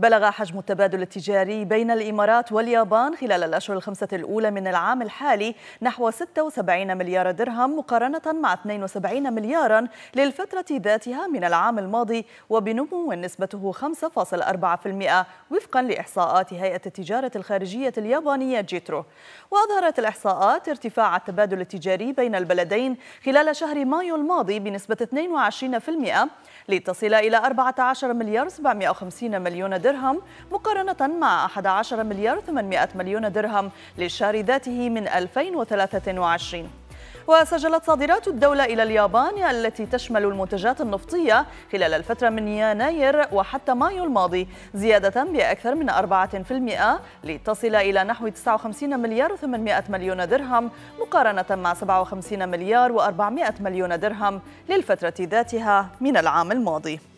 بلغ حجم التبادل التجاري بين الإمارات واليابان خلال الأشهر الخمسة الأولى من العام الحالي نحو 76 مليار درهم مقارنة مع 72 مليارا للفترة ذاتها من العام الماضي وبنمو نسبته 5.4% وفقا لإحصاءات هيئة التجارة الخارجية اليابانية جيترو وأظهرت الإحصاءات ارتفاع التبادل التجاري بين البلدين خلال شهر مايو الماضي بنسبة 22% لتصل إلى 14 مليار 750 مليون درهم درهم مقارنة مع 11 مليار 800 مليون درهم لشارداته من 2023 وسجلت صادرات الدولة إلى اليابان التي تشمل المنتجات النفطية خلال الفترة من يناير وحتى مايو الماضي زيادة بأكثر من 4% لتصل إلى نحو 59 مليار و 800 مليون درهم مقارنة مع 57 مليار و400 مليون درهم للفترة ذاتها من العام الماضي